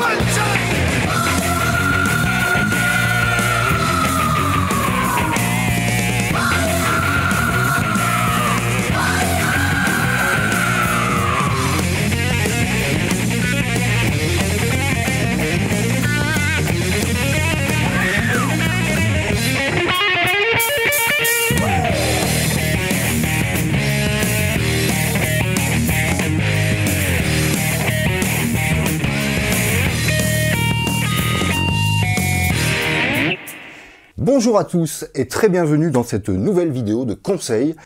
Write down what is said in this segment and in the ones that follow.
One time. Bonjour à tous et très bienvenue dans cette nouvelle vidéo de conseils.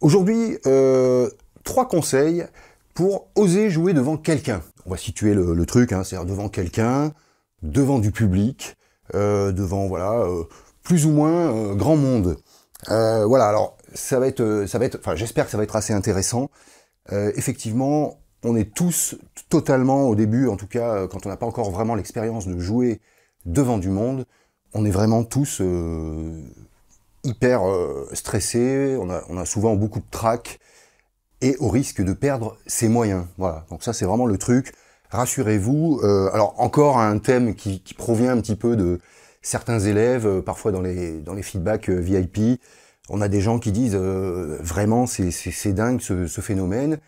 Aujourd'hui, euh, trois conseils pour oser jouer devant quelqu'un. On va situer le, truc, hein, c'est-à-dire devant quelqu'un, devant du public, euh, devant voilà euh, plus ou moins grand monde. voilà, alors ça va être, ça va être, enfin j'espère que ça va être assez intéressant. effectivement, on est tous totalement au début, en tout cas quand on n'a pas encore vraiment l'expérience de jouer devant du monde, on est vraiment tous euh, hyper euh, stressés, on a, souvent beaucoup de trac et au risque de perdre ses moyens. Voilà, donc ça c'est vraiment le truc. Rassurez-vous. Euh, alors encore un thème qui, provient un petit peu de certains élèves, parfois dans les, dans les feedbacks VIP, on a des gens qui disent vraiment c'est dingue ce, phénomène.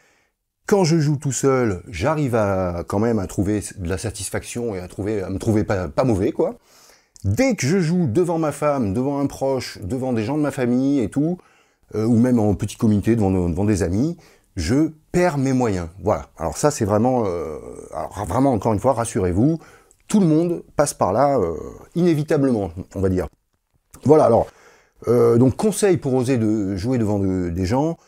Quand je joue tout seul, j'arrive à quand même à trouver de la satisfaction et à trouver à me trouver pas, pas mauvais quoi. Dès que je joue devant ma femme, devant un proche, devant des gens de ma famille et tout, euh, ou même en petit comité devant, des amis, je perds mes moyens. Voilà. Alors ça, c'est vraiment, euh, vraiment encore une fois, rassurez-vous, tout le monde passe par là euh, inévitablement, on va dire. Voilà. Alors, donc conseil pour oser de jouer devant des gens.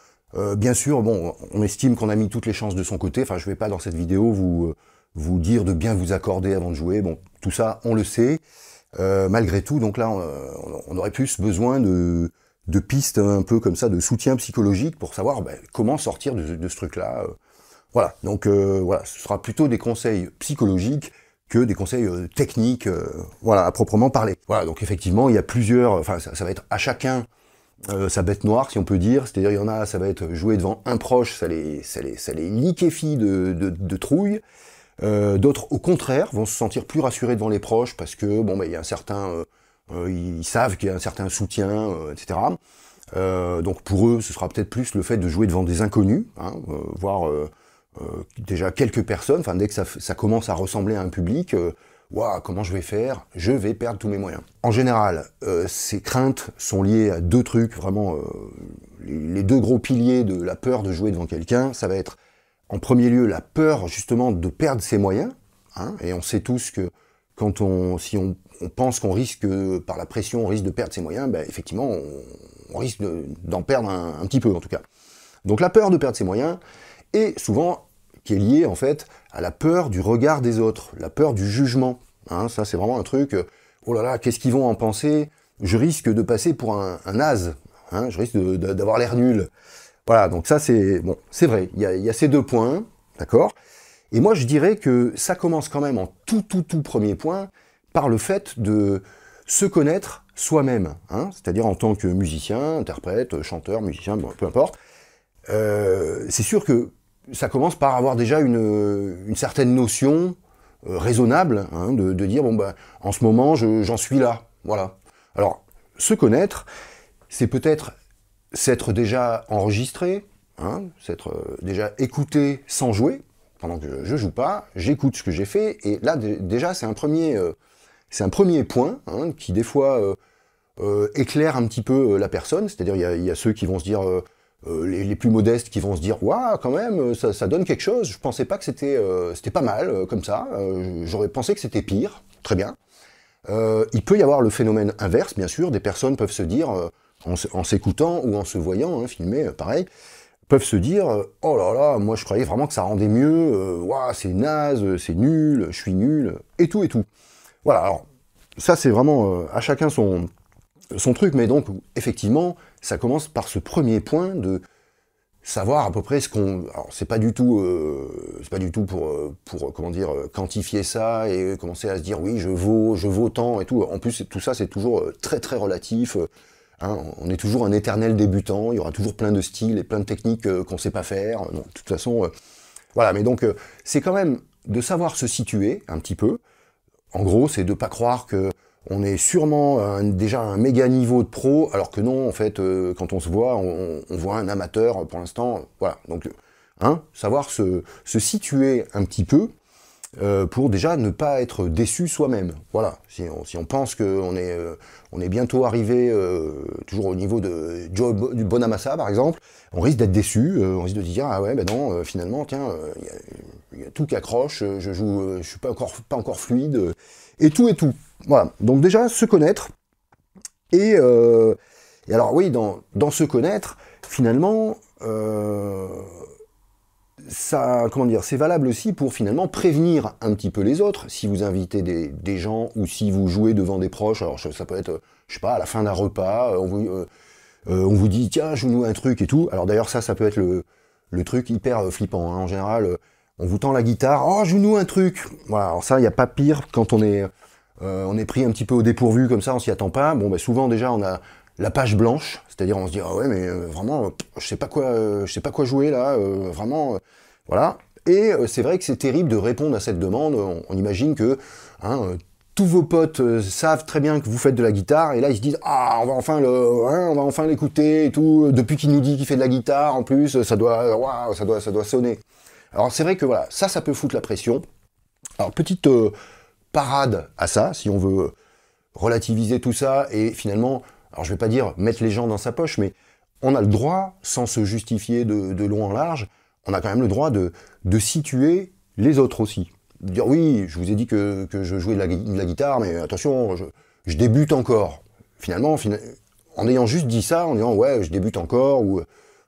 bien sûr, bon, on estime qu'on a mis toutes les chances de son côté. Enfin, je vais pas dans cette vidéo vous vous dire de bien vous accorder avant de jouer. Bon, tout ça, on le sait. Euh, malgré tout, donc là, on, euh, aurait plus besoin de, pistes un peu comme ça, de soutien psychologique pour savoir bah, comment sortir de, de ce truc-là. Euh. Voilà, donc voilà, ce sera plutôt des conseils psychologiques que des conseils techniques, voilà, à proprement parler. Voilà, donc effectivement, il y a plusieurs, enfin, ça, va être à chacun sa bête noire, si on peut dire. C'est-à-dire, il y en a, ça va être joué devant un proche, ça les, ça les, ça les liquéfie de, de, de trouille. Euh, d'autres, au contraire, vont se sentir plus rassurés devant les proches parce que bon, bah, il y a un certain, euh, euh, ils savent qu'il y a un certain soutien, etc. donc pour eux, ce sera peut-être plus le fait de jouer devant des inconnus, hein, voire déjà quelques personnes. Enfin, dès que ça, commence à ressembler à un public. Wow, comment je vais faire Je vais perdre tous mes moyens. En général, ces craintes sont liées à deux trucs, vraiment les, deux gros piliers de la peur de jouer devant quelqu'un. Ça va être en premier lieu la peur justement de perdre ses moyens. Hein, et on sait tous que quand on, si on, pense qu'on risque, par la pression, on risque de perdre ses moyens, ben, effectivement, on, risque d'en perdre un, petit peu en tout cas. Donc la peur de perdre ses moyens est souvent qui est liée en fait à la peur du regard des autres, la peur du jugement. Hein. ça c'est vraiment un truc, oh là là, qu'est-ce qu'ils vont en penser Je risque de passer pour un, as, hein. je risque d'avoir l'air nul. Voilà, donc ça c'est bon, c'est vrai, il y, a, ces deux points, d'accord Et moi je dirais que ça commence quand même en tout tout tout premier point par le fait de se connaître soi-même, hein, c'est-à-dire en tant que musicien, interprète, chanteur, musicien, peu importe. Euh, c'est sûr que ça commence par avoir déjà une, certaine notion euh, raisonnable hein, de, dire bon ben en ce moment j'en suis là, voilà. Alors se connaître, c'est peut-être s'être déjà enregistré, hein, s'être euh, déjà écouté sans jouer, pendant que je joue pas, j'écoute ce que j'ai fait, et là déjà c'est un premier, euh, un premier point hein, qui des fois euh, éclaire un petit peu la personne, c'est-à-dire il y, a ceux qui vont se dire les, plus modestes qui vont se dire waouh quand même ça, ça, donne quelque chose, je pensais pas que c'était c'était pas mal comme ça, j'aurais pensé que c'était pire, très bien. il peut y avoir le phénomène inverse bien sûr, des personnes peuvent se dire en s'écoutant ou en se voyant hein, filmer, euh, pareil, peuvent se dire euh, « Oh là là, moi je croyais vraiment que ça rendait mieux, euh, c'est naze, c'est nul, je suis nul, et tout, et tout. » Voilà, alors, ça c'est vraiment à chacun son, son truc, mais donc, effectivement, ça commence par ce premier point de savoir à peu près ce qu'on... Alors, c'est pas du tout, c'est pas du tout pour, pour, comment dire, quantifier ça et commencer à se dire « Oui, je vaux, je vaux tant, et tout. » En plus, tout ça, c'est toujours très très relatif, Hein, on est toujours un éternel débutant, il y aura toujours plein de styles et plein de techniques euh, qu'on ne sait pas faire. de toute façon, euh, voilà, mais donc euh, c'est quand même de savoir se situer un petit peu. En gros, c'est de ne pas croire que on est sûrement déjà un méga niveau de pro, alors que non, en fait, quand on se voit, on, voit un amateur pour l'instant. Voilà, donc hein, savoir se, situer un petit peu euh, pour déjà ne pas être déçu soi-même. Voilà, si on, on pense qu'on est, euh, on est bientôt arrivé euh, toujours au niveau de Joe Bonamassa par exemple, on risque d'être déçu, on risque de dire ah ouais ben non finalement tiens il y, a tout qui accroche, je joue, je suis pas encore pas encore fluide et tout et tout. Voilà, donc déjà se connaître et, alors oui dans dans se connaître finalement ça, comment dire, c'est valable aussi pour finalement prévenir un petit peu les autres. Si vous invitez des, gens ou si vous jouez devant des proches, alors ça peut être, je sais pas, à la fin d'un repas, euh, euh, euh, on vous, dit tiens, je nous un truc et tout. Alors d'ailleurs ça, ça peut être le, truc hyper flippant. Hein. En général, on vous tend la guitare, oh je nous un truc. Voilà, alors ça, il n'y a pas pire quand on est, on est pris un petit peu au dépourvu comme ça, on s'y attend pas. Bon, ben souvent déjà on a la page blanche, c'est-à-dire on se dit ah ouais mais euh, vraiment je sais pas quoi euh, je sais pas quoi jouer là, euh, vraiment voilà. Et c'est vrai que c'est terrible de répondre à cette demande. On, imagine que hein, tous vos potes savent très bien que vous faites de la guitare et là ils se disent ah on va enfin le hein, on va enfin l'écouter et tout. Depuis qu'il nous dit qu'il fait de la guitare en plus ça doit ça doit ça doit sonner. Alors c'est vrai que voilà ça ça peut foutre la pression. Alors petite parade à ça si on veut relativiser tout ça et finalement alors je vais pas dire mettre les gens dans sa poche, mais on a le droit, sans se justifier de, long en large, on a quand même le droit de, situer les autres aussi. dire oui, je vous ai dit que, je jouais de la, guitare, mais attention, je, débute encore. Finalement, en ayant juste dit ça, en disant ouais, je débute encore, ou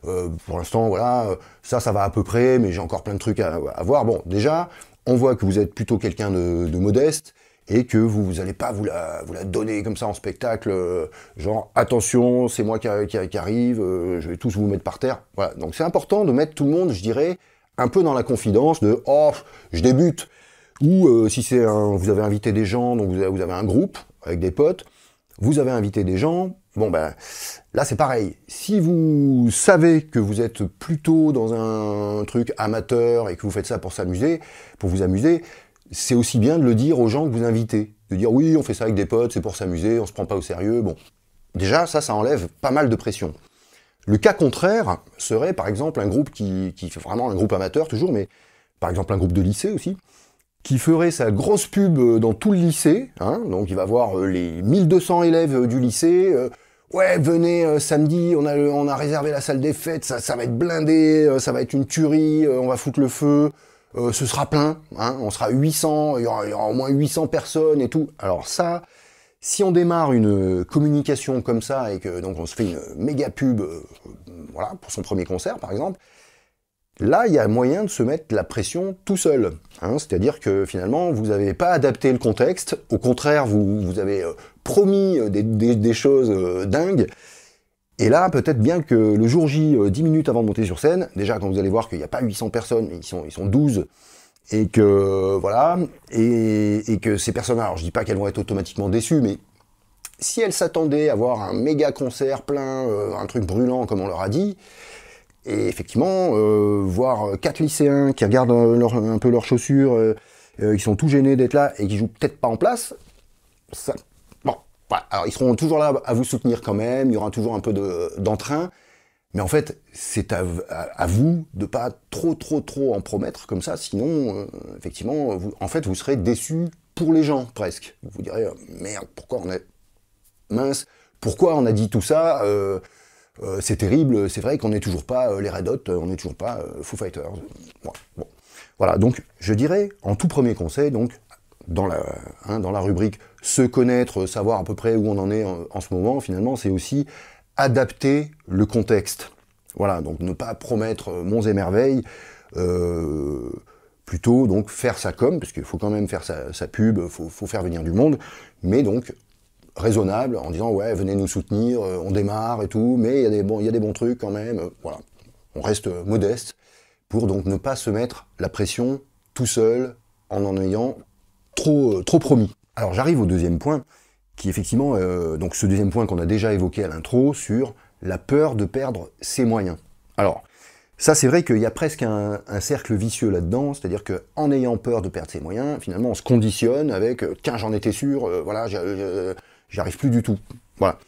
euh, pour l'instant, voilà, ça, ça va à peu près, mais j'ai encore plein de trucs à, voir. Bon, déjà, on voit que vous êtes plutôt quelqu'un de modeste, et que vous n'allez pas vous la, vous la donner comme ça en spectacle, euh, genre attention, c'est moi qui, arrive, euh, je vais tous vous mettre par terre. donc c'est important de mettre tout le monde, je dirais, un peu dans la confidence de oh, je débute. Ou euh, si c'est vous avez invité des gens, donc vous vous avez, un groupe avec des potes, vous avez invité des gens, bon ben là c'est pareil. Si vous savez que vous êtes plutôt dans un truc amateur et que vous faites ça pour s'amuser, pour vous amuser, c'est aussi bien de le dire aux gens que vous invitez. De dire oui, on fait ça avec des potes, c'est pour s'amuser, on se prend pas au sérieux. Bon, déjà, ça, ça enlève pas mal de pression. Le cas contraire serait, par exemple, un groupe qui, fait vraiment un groupe amateur toujours, mais par exemple un groupe de lycée aussi, qui ferait sa grosse pub euh, dans tout le lycée. Hein. donc il va voir euh, les 1200 élèves euh, du lycée. ouais, venez samedi, on a, réservé la salle des fêtes, ça, va être blindé, ça va être une tuerie, on va foutre le feu. Euh, ce sera plein, hein, on sera 800, il y, aura, au moins 800 personnes et tout. Alors ça, si on démarre une communication comme ça et que donc on se fait une méga pub, euh, pour son premier concert par exemple, là il y a moyen de se mettre la pression tout seul. Hein. C'est-à-dire que finalement vous n'avez pas adapté le contexte, au contraire vous, vous avez euh, promis des choses dingues. Et là, peut-être bien que le jour J, 10 euh, minutes avant de monter sur scène, déjà quand vous allez voir qu'il n'y a pas 800 personnes, ils sont, ils sont 12, et que voilà, et, que ces personnes, alors je dis pas qu'elles vont être automatiquement déçues, mais si elles s'attendaient à voir un méga concert plein, euh, un truc brûlant comme on leur a dit, et effectivement, euh, voir quatre lycéens qui regardent un peu leurs chaussures, ils qui sont tout gênés d'être là et qui jouent peut-être pas en place, ça alors ils seront toujours là à vous soutenir quand même, il y aura toujours un peu d'entrain, mais en fait c'est à, vous de pas trop trop trop en promettre comme ça, sinon euh, effectivement vous, en fait vous serez déçu pour les gens presque. Vous vous direz euh, merde pourquoi on est mince pourquoi on a dit tout ça euh, c'est terrible, c'est vrai qu'on n'est toujours pas les Red Hot, on n'est toujours pas Foo Fighters. Voilà, donc je dirais en tout premier conseil, donc dans la, hein, dans la rubrique se connaître, savoir à peu près où on en est en, ce moment, finalement, c'est aussi adapter le contexte. Voilà, donc ne pas promettre euh, monts et merveilles, euh, plutôt donc faire sa com, parce qu'il faut quand même faire sa, pub, faut, faut faire venir du monde, mais donc raisonnable en disant ouais venez nous soutenir, euh, on démarre et tout, mais il y, a des bons, trucs quand même, voilà. On reste modeste pour donc ne pas se mettre la pression tout seul en en ayant trop, trop promis. Alors j'arrive au deuxième point, qui effectivement, euh, donc ce deuxième point qu'on a déjà évoqué à l'intro, sur la peur de perdre ses moyens. Alors, ça c'est vrai qu'il y a presque un, cercle vicieux là-dedans, c'est-à-dire qu'en ayant peur de perdre ses moyens, finalement on se conditionne avec euh, « tiens j'en étais sûr, euh, voilà voilà, j'arrive plus du tout ». Voilà.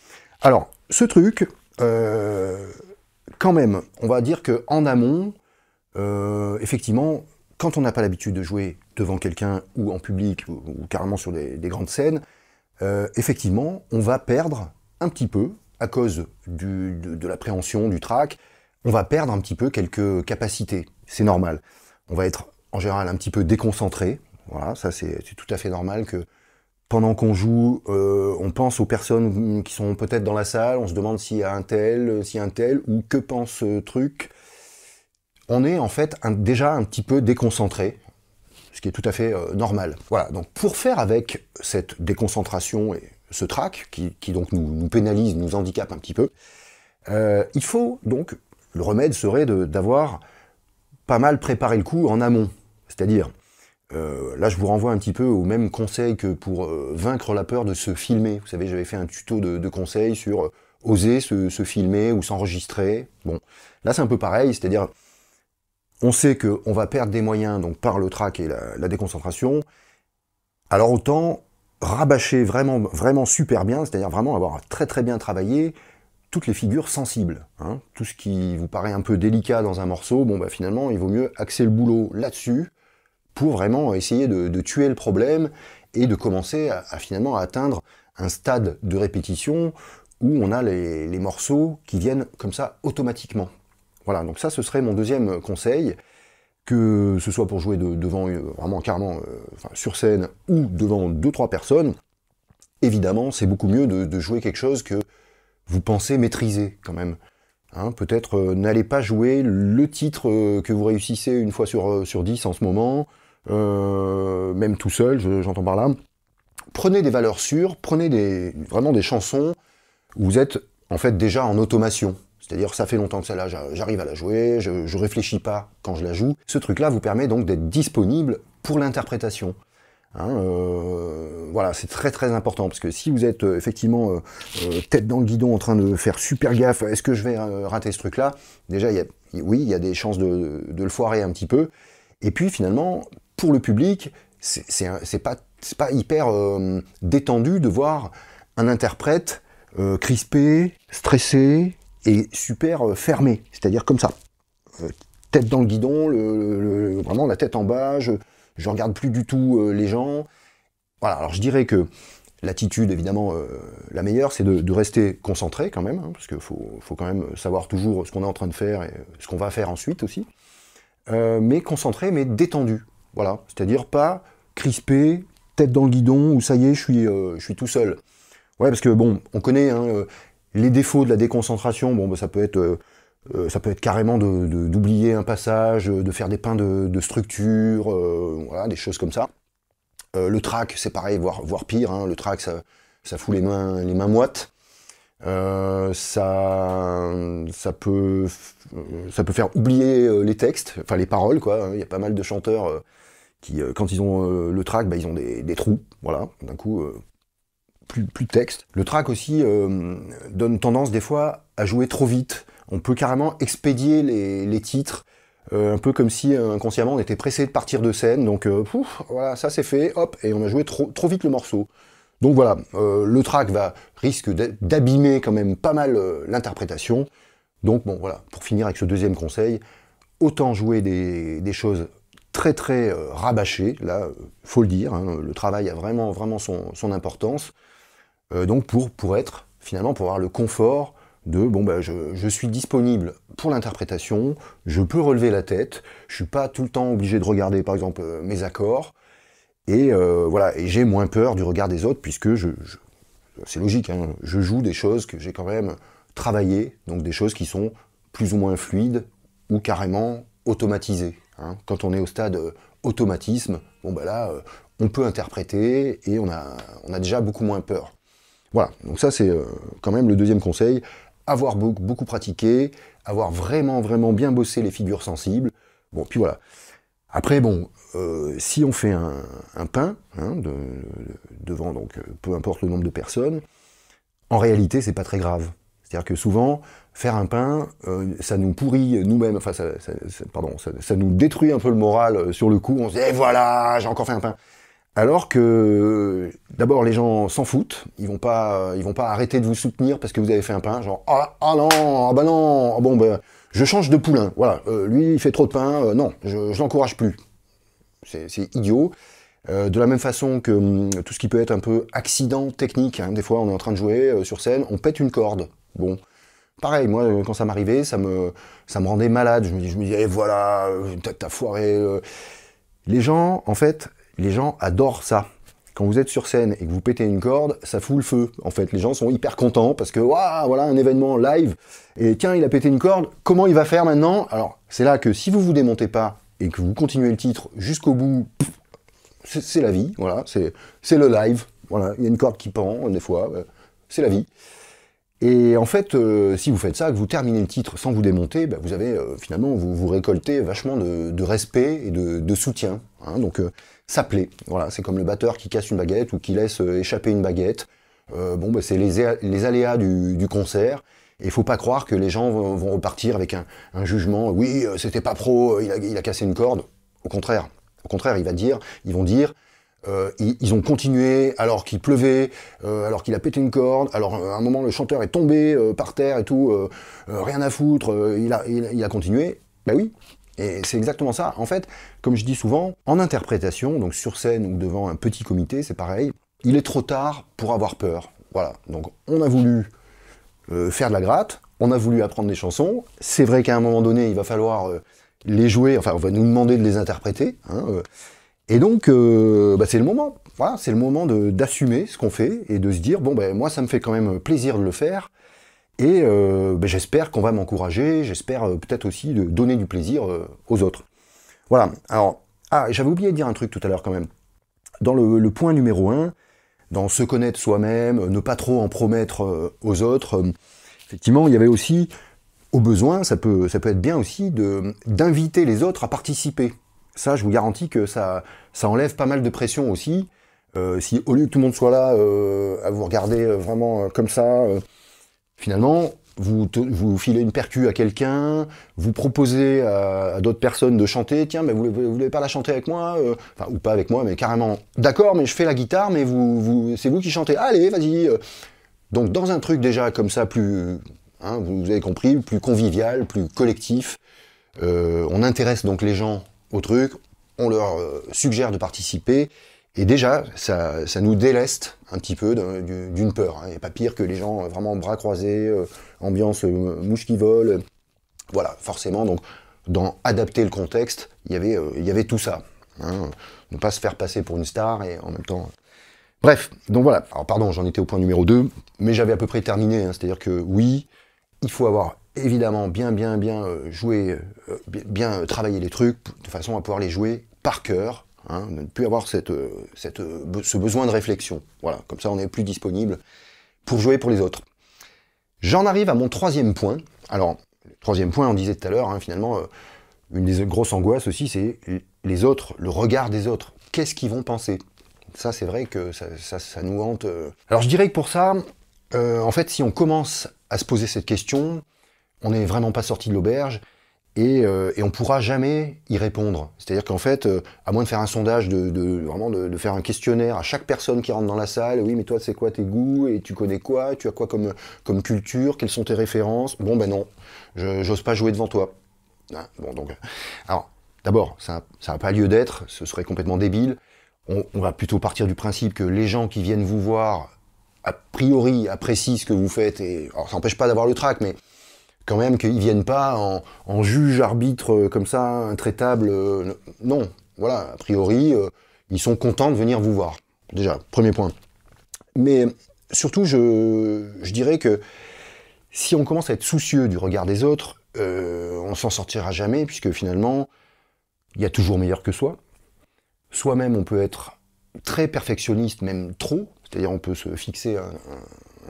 Alors, ce truc, quand même, on va dire qu'en amont, effectivement, quand on n'a pas l'habitude de jouer devant quelqu'un ou en public ou, carrément sur des, grandes scènes, euh, effectivement, on va perdre un petit peu, à cause de, l'appréhension, du trac, on va perdre un petit peu quelques capacités. C'est normal. On va être en général un petit peu déconcentré. Voilà, ça c'est tout à fait normal que pendant qu'on joue, euh, on pense aux personnes qui sont peut-être dans la salle, on se demande s'il a un tel, euh, si un tel, ou que pense ce truc. On est en fait déjà un petit peu déconcentré ce qui est tout à fait euh, normal. Voilà, donc pour faire avec cette déconcentration et ce trac, qui, donc nous, pénalise, nous handicape un petit peu, euh, il faut donc, le remède serait d'avoir pas mal préparé le coup en amont. C'est-à-dire, euh, là je vous renvoie un petit peu au même conseil que pour vaincre la peur de se filmer. Vous savez, j'avais fait un tuto de, conseils sur oser se filmer ou s'enregistrer. Bon, là c'est un peu pareil, c'est-à-dire on sait qu'on va perdre des moyens donc par le trac et la, déconcentration. Alors autant rabâcher vraiment, vraiment super bien, c'est-à-dire vraiment avoir très très bien travaillé toutes les figures sensibles. Hein. Tout ce qui vous paraît un peu délicat dans un morceau, bon bah finalement il vaut mieux axer le boulot là-dessus pour vraiment essayer de, tuer le problème et de commencer à, finalement atteindre un stade de répétition où on a les morceaux qui viennent comme ça automatiquement. Voilà, donc ça, ce serait mon deuxième euh, conseil, que ce soit pour jouer devant, euh, vraiment carrément, euh, sur scène, ou devant deux, trois personnes, évidemment, c'est beaucoup mieux de, jouer quelque chose que vous pensez maîtriser, quand même. Hein. Peut-être n'allez pas jouer le titre que vous réussissez une fois sur, 10 dix en ce moment, même tout seul, j'entends par là. Prenez des valeurs sûres, prenez vraiment des chansons où vous êtes en fait déjà en automation. C'est-à-dire, ça fait longtemps que celle là, j'arrive à la jouer, je, je réfléchis pas quand je la joue. Ce truc-là vous permet donc d'être disponible pour l'interprétation. Hein, euh, voilà, c'est très très important parce que si vous êtes euh, effectivement euh, tête dans le guidon en train de faire super gaffe, est-ce que je vais rater ce truc-là Déjà, oui, il y a des chances de, le foirer un petit peu. Et puis finalement, pour le public, c'est pas, pas hyper détendu de voir un interprète crispé, stressé, et super euh, fermé, c'est-à-dire comme ça. Euh, tête dans le guidon, vraiment la tête en bas, je, ne regarde plus du tout euh, les gens. Voilà, alors je dirais que l'attitude, évidemment, la meilleure, c'est de, rester concentré quand même, hein, parce qu'il faut, quand même savoir toujours ce qu'on est en train de faire et ce qu'on va faire ensuite aussi. mais concentré, mais détendu. Voilà, c'est-à-dire pas crispé, tête dans le guidon, ou ça y est, je suis, je suis tout seul. Ouais, parce que bon, on connaît hein, les défauts de la déconcentration, bon, bah, ça peut être euh, euh, ça peut être carrément d'oublier un passage, euh, de faire des pains de, structure, voilà, des choses comme ça. le track, c'est pareil, voire, voire pire. Hein. le track, ça, fout les mains, les mains moites. ça, ça, peut, ça peut faire oublier les textes, enfin les paroles. quoi. Hein. Il y a pas mal de chanteurs qui, quand ils ont le track, bah, ils ont des, des trous. Voilà, d'un coup, plus, de texte. Le track aussi euh, donne tendance des fois à jouer trop vite. On peut carrément expédier les, titres, euh, un peu comme si euh, inconsciemment on était pressé de partir de scène. Donc pouf, voilà, ça c'est fait, hop, et on a joué trop, vite le morceau. Donc voilà, le track va risque d'abîmer quand même pas mal l'interprétation. Donc bon voilà, pour finir avec ce deuxième conseil, autant jouer des, choses très très rabâchées. là, faut le dire, hein, le travail a vraiment, vraiment son importance. Euh, donc pour, être, finalement, pour avoir le confort de bon ben je, suis disponible pour l'interprétation, je peux relever la tête, je suis pas tout le temps obligé de regarder par exemple euh, mes accords, et euh, voilà, et j'ai moins peur du regard des autres puisque c'est logique, hein, je joue des choses que j'ai quand même travaillées, donc des choses qui sont plus ou moins fluides ou carrément automatisées. Hein. Quand on est au stade automatisme, bon ben là, on peut interpréter et on a déjà beaucoup moins peur. Voilà, donc ça c'est euh, quand même le deuxième conseil, avoir beaucoup, beaucoup pratiqué, avoir vraiment vraiment bien bossé les figures sensibles. Bon, puis voilà. Après, bon, euh, si on fait un, pain hein, devant, donc euh, peu importe le nombre de personnes, en réalité, c'est pas très grave. C'est-à-dire que souvent, faire un pain, ça nous pourrit nous-mêmes, enfin, ça, pardon, ça, ça, nous détruit un peu le moral sur le coup. On se dit, eh, voilà, j'ai encore fait un pain. Alors que d'abord les gens s'en foutent, ils vont pas, ils vont pas arrêter de vous soutenir parce que vous avez fait un pain, genre ah, ah non, ah bah non, ah bon ben, je change de poulain, voilà, euh, lui il fait trop de pain, euh, non, je, l'encourage plus. C'est idiot. Euh, de la même façon que hum, tout ce qui peut être un peu accident technique, hein, des fois on est en train de jouer sur scène, on pète une corde. Bon, pareil, moi, quand ça m'arrivait, ça me, ça me rendait malade. Je me dis, je me dis, eh, voilà, t'as foiré. Les gens, en fait, les gens adorent ça. Quand vous êtes sur scène et que vous pétez une corde, ça fout le feu. En fait, les gens sont hyper contents parce que waouh, voilà un événement live. Et tiens, il a pété une corde. Comment il va faire maintenant Alors, c'est là que si vous vous démontez pas et que vous continuez le titre jusqu'au bout, c'est la vie. Voilà, c'est le live. Voilà, il y a une corde qui pend des fois. Euh, c'est la vie. Et en fait, euh, si vous faites ça, que vous terminez le titre sans vous démonter, bah, vous avez euh, finalement, vous, vous récoltez vachement de, respect et de, soutien. Hein. donc, ça plaît. Voilà, c'est comme le batteur qui casse une baguette ou qui laisse euh, échapper une baguette. Euh, bon, bah, c'est les, aléas du, concert. Et il faut pas croire que les gens vont, repartir avec un, jugement. Euh, oui, c'était pas pro, il a, cassé une corde. Au contraire, au contraire, il va dire, ils vont dire, ils, ont continué alors qu'il pleuvait, alors qu'il a pété une corde, alors à un moment le chanteur est tombé par terre et tout, rien à foutre, il a, il, a continué. Ben oui, et c'est exactement ça. En fait, comme je dis souvent, en interprétation, donc sur scène ou devant un petit comité, c'est pareil, il est trop tard pour avoir peur. Voilà. Donc on a voulu euh, faire de la gratte, on a voulu apprendre des chansons. C'est vrai qu'à un moment donné, il va falloir euh, les jouer, enfin on va nous demander de les interpréter. Hein, euh. Et donc, bah, c'est le moment. c'est le moment d'assumer ce qu'on fait et de se dire, bon ben moi ça me fait quand même plaisir de le faire. Et euh, ben, j'espère qu'on va m'encourager, j'espère euh, peut-être aussi de donner du plaisir euh, aux autres. Voilà. Alors, ah, j'avais oublié de dire un truc tout à l'heure quand même. Dans le, point numéro 1, dans se connaître soi-même, ne pas trop en promettre aux autres, effectivement, il y avait aussi, au besoin, ça peut, ça peut être bien aussi d'inviter les autres à participer. Ça, je vous garantis que ça, ça enlève pas mal de pression aussi. si au lieu que tout le monde soit là à vous regarder vraiment comme ça, Finalement, vous, vous, filez une percue à quelqu'un, vous proposez à, d'autres personnes de chanter, tiens, mais vous, ne voulez pas la chanter avec moi euh, Enfin, ou pas avec moi, mais carrément, d'accord, mais je fais la guitare, mais vous, c'est vous qui chantez, ah, allez, vas-y euh. Donc, dans un truc déjà comme ça, plus, hein, vous, avez compris, plus convivial, plus collectif, euh, on intéresse donc les gens au truc, on leur suggère de participer, et déjà, ça, nous déleste un petit peu d'une peur. Hein. Il n'y a pas pire que les gens euh, vraiment bras croisés, euh, ambiance euh, mouche qui vole. Voilà, forcément, donc dans adapter le contexte, il y avait, il y avait tout ça. Hein. Ne pas se faire passer pour une star et en même temps Bref, donc voilà. Alors pardon, j'en étais au point numéro 2, mais j'avais à peu près terminé. Hein. C'est-à-dire que oui, il faut avoir évidemment bien, bien, bien joué, bien, bien travaillé les trucs de façon à pouvoir les jouer par cœur, Hein, de ne plus avoir euh, euh, ce besoin de réflexion. Voilà, comme ça on n'est plus disponible pour jouer pour les autres. J'en arrive à mon troisième point. Alors, troisième point, on disait tout à l'heure, hein, finalement, euh, une des grosses angoisses aussi, c'est les autres, le regard des autres. Qu'est-ce qu'ils vont penser Ça, c'est vrai que ça, ça, nous hante. Alors, je dirais que pour ça, en fait, si on commence à se poser cette question, on n'est vraiment pas sorti de l'auberge. Euh, et, on ne pourra jamais y répondre. C'est-à-dire qu'en fait, euh, à moins de faire un sondage, de, vraiment faire un questionnaire à chaque personne qui rentre dans la salle, oui, mais toi, c'est quoi tes goûts et tu connais quoi, tu as quoi comme, culture, quelles sont tes références Bon, ben non, j'ose pas jouer devant toi. Hein, bon, donc, alors, d'abord, ça n'a pas lieu d'être, ce serait complètement débile. On, va plutôt partir du principe que les gens qui viennent vous voir, a priori, apprécient ce que vous faites, et alors ça n'empêche pas d'avoir le trac, mais quand même qu'ils viennent pas en, juge, arbitre, euh, comme ça, intraitable. Euh, non, voilà, a priori, euh, ils sont contents de venir vous voir. Déjà, premier point. Mais surtout, je, dirais que si on commence à être soucieux du regard des autres, on on s'en sortira jamais, puisque finalement, il y a toujours meilleur que soi. Soi-même, on peut être très perfectionniste, même trop, c'est-à-dire on peut se fixer un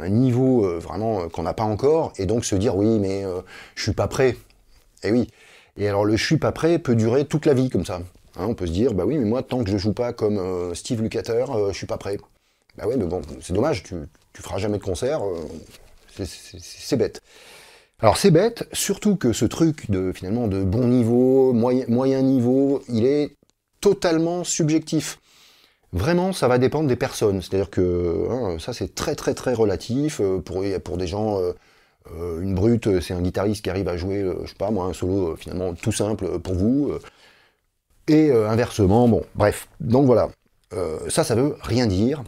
un niveau euh, vraiment euh, qu'on n'a pas encore, et donc se dire oui, mais euh, je suis pas prêt. Et eh oui. Et alors le je suis pas prêt peut durer toute la vie comme ça. Hein, on peut se dire bah oui, mais moi tant que je joue pas comme Steve Lukather, je suis pas prêt. Bah ouais, mais bon, c'est dommage, tu, tu feras jamais de concert, c'est bête. Alors c'est bête, surtout que ce truc de finalement de bon niveau, moyen, moyen niveau, il est totalement subjectif. Vraiment, ça va dépendre des personnes. C'est-à-dire que hein, ça, c'est très très très relatif. Euh, pour, pour des gens, euh, euh, une brute, c'est un guitariste qui arrive à jouer, je sais pas moi, un solo finalement tout simple pour vous. Et inversement, bon, bref. Donc voilà, ça, ça veut rien dire.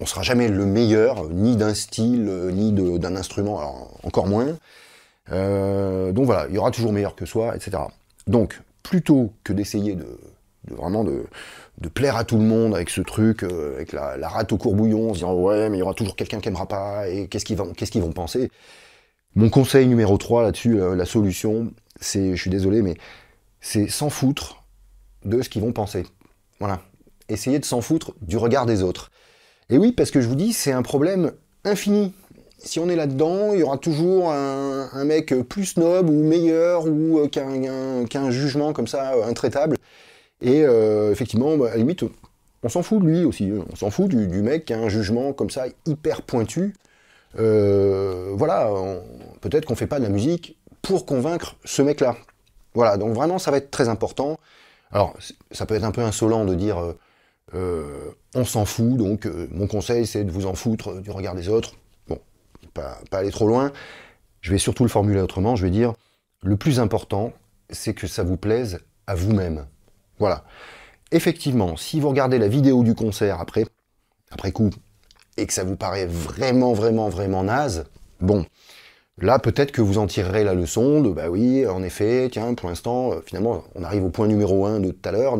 On sera jamais le meilleur, ni d'un style, ni d'un instrument, encore moins. donc voilà, il y aura toujours meilleur que soi, etc. Donc, plutôt que d'essayer de, vraiment de, de plaire à tout le monde avec ce truc, euh, avec la, rate au courbouillon, en se disant ouais, mais il y aura toujours quelqu'un qui aimera pas, et qu'est-ce qu'ils vont, qu'est-ce qu'ils vont penser. Mon conseil numéro 3 là-dessus, euh, la, solution, c'est, je suis désolé, mais c'est s'en foutre de ce qu'ils vont penser. Voilà. Essayez de s'en foutre du regard des autres. Et oui, parce que je vous dis, c'est un problème infini. Si on est là-dedans, il y aura toujours un, mec plus noble, ou meilleur ou euh, qu'un jugement comme ça intraitable. Et euh, effectivement, bah, à la limite, on s'en fout de lui aussi. On s'en fout du, mec qui a un jugement comme ça hyper pointu. Euh, voilà, peut-être qu'on fait pas de la musique pour convaincre ce mec-là. Voilà, donc vraiment, ça va être très important. Alors, ça peut être un peu insolent de dire euh, on s'en fout, donc mon conseil, c'est de vous en foutre du regard des autres. Bon, pas aller trop loin. Je vais surtout le formuler autrement. Je vais dire le plus important, c'est que ça vous plaise à vous-même. Voilà. Effectivement, si vous regardez la vidéo du concert après, après coup, et que ça vous paraît vraiment, vraiment, vraiment naze, bon, là peut-être que vous en tirerez la leçon de, bah oui, en effet, tiens, pour l'instant, euh, finalement, on arrive au point numéro 1 de tout à l'heure,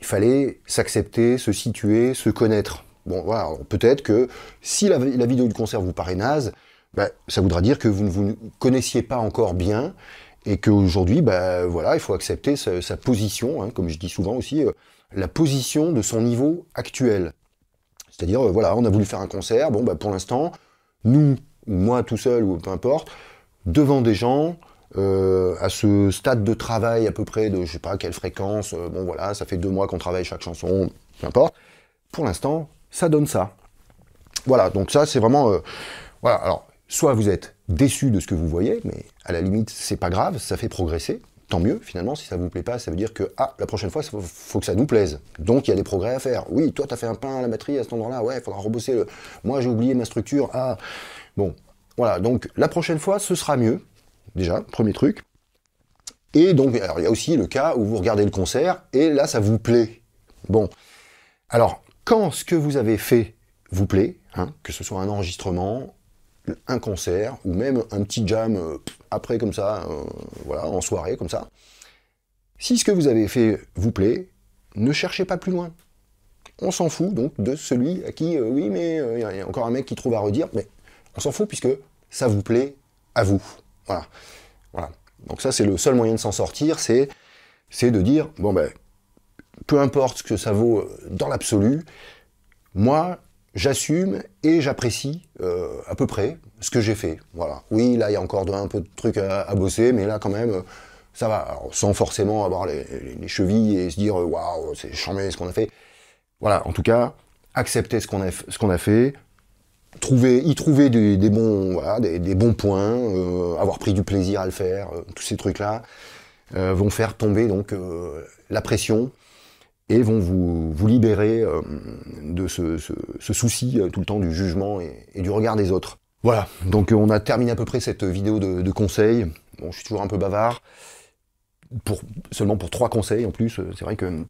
il fallait s'accepter, se situer, se connaître. Bon, voilà, peut-être que si la, vidéo du concert vous paraît naze, bah, ça voudra dire que vous ne vous connaissiez pas encore bien, et qu'aujourd'hui, bah, voilà, il faut accepter sa, position, hein, comme je dis souvent aussi, euh, la position de son niveau actuel. C'est-à-dire, euh, voilà, on a voulu faire un concert, bon, bah, pour l'instant, nous, ou moi tout seul, ou peu importe, devant des gens, euh, à ce stade de travail à peu près de, je sais pas, quelle fréquence, bon, voilà, ça fait deux mois qu'on travaille chaque chanson, peu importe, pour l'instant, ça donne ça. Voilà, donc ça, c'est vraiment... voilà, alors, soit vous êtes déçu de ce que vous voyez, mais à la limite, c'est pas grave, ça fait progresser. Tant mieux, finalement, si ça vous plaît pas, ça veut dire que, ah, la prochaine fois, il faut, que ça nous plaise. Donc, il y a des progrès à faire. Oui, toi, tu as fait un pain à la batterie à cet endroit-là, ouais, il faudra rebosser le... Moi, j'ai oublié ma structure, ah... Bon, voilà, donc, la prochaine fois, ce sera mieux, déjà, premier truc. Et donc, il y a aussi le cas où vous regardez le concert, et là, ça vous plaît. Bon, alors, quand ce que vous avez fait vous plaît, hein, que ce soit un enregistrement, un concert ou même un petit jam euh, après comme ça, euh, voilà, en soirée comme ça. Si ce que vous avez fait vous plaît, ne cherchez pas plus loin. On s'en fout donc de celui à qui, euh, oui, mais il y, a encore un mec qui trouve à redire, mais on s'en fout puisque ça vous plaît à vous. Voilà. voilà. Donc ça, c'est le seul moyen de s'en sortir, c'est de dire, bon ben, peu importe ce que ça vaut dans l'absolu, moi, j'assume et j'apprécie euh, à peu près ce que j'ai fait. Voilà. Oui, là, il y a encore un peu de trucs à, bosser, mais là, quand même, euh, ça va. sans forcément avoir les, chevilles et se dire euh, waouh, c'est chambé ce qu'on a fait. Voilà, en tout cas, accepter ce qu'on a, ce qu'on a fait, trouver, y trouver des, bons, voilà, des, bons points, avoir pris du plaisir à le faire, tous ces trucs-là vont faire tomber donc la pression et vont vous, vous libérer euh, de ce, souci euh, tout le temps du jugement et, du regard des autres. Voilà, donc euh, on a terminé à peu près cette vidéo de, conseils. Bon, je suis toujours un peu bavard, pour, seulement pour trois conseils en plus, c'est vrai que...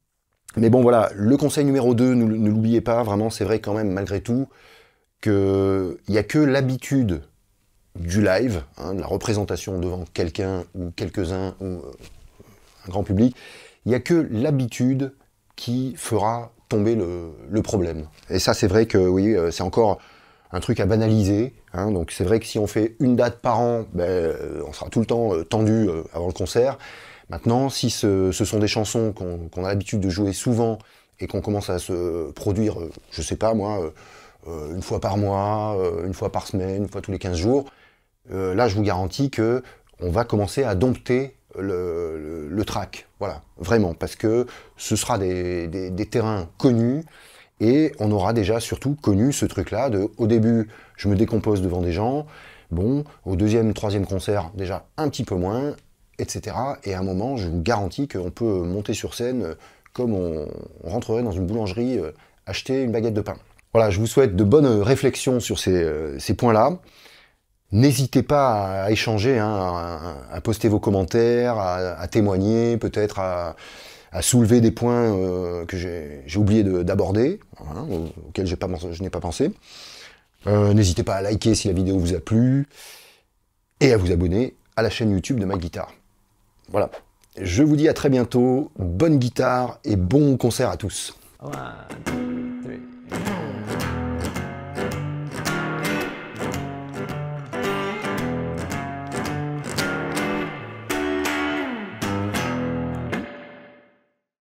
Mais bon voilà, le conseil numéro 2, ne, l'oubliez pas, vraiment c'est vrai quand même malgré tout, qu'il n'y a que l'habitude du live, hein, de la représentation devant quelqu'un ou quelques-uns ou un grand public, il n'y a que l'habitude qui fera tomber le, problème. Et ça, c'est vrai que oui, euh, c'est encore un truc à banaliser. Hein. donc c'est vrai que si on fait une date par an, ben, euh, on sera tout le temps euh, tendu avant le concert. Maintenant, si ce, sont des chansons qu'on a l'habitude de jouer souvent et qu'on commence à se produire, je sais pas moi, une fois par mois, une fois par semaine, une fois tous les 15 jours, là je vous garantis que on va commencer à dompter le, le, Voilà, vraiment, parce que ce sera des, terrains connus et on aura déjà surtout connu ce truc-là de au début, je me décompose devant des gens, bon, au deuxième, troisième concert, déjà un petit peu moins, etc. Et à un moment, je vous garantis qu'on peut monter sur scène comme on, rentrerait dans une boulangerie euh, acheter une baguette de pain. Voilà, je vous souhaite de bonnes réflexions sur ces, euh, ces points-là. N'hésitez pas à échanger, hein, à, poster vos commentaires, à, témoigner, peut-être à, soulever des points euh, que j'ai oublié d'aborder, hein, auxquels je n'ai pas pensé. Euh, n'hésitez pas à liker si la vidéo vous a plu et à vous abonner à la chaîne YouTube de ma guitare. Voilà. Je vous dis à très bientôt. Bonne guitare et bon concert à tous.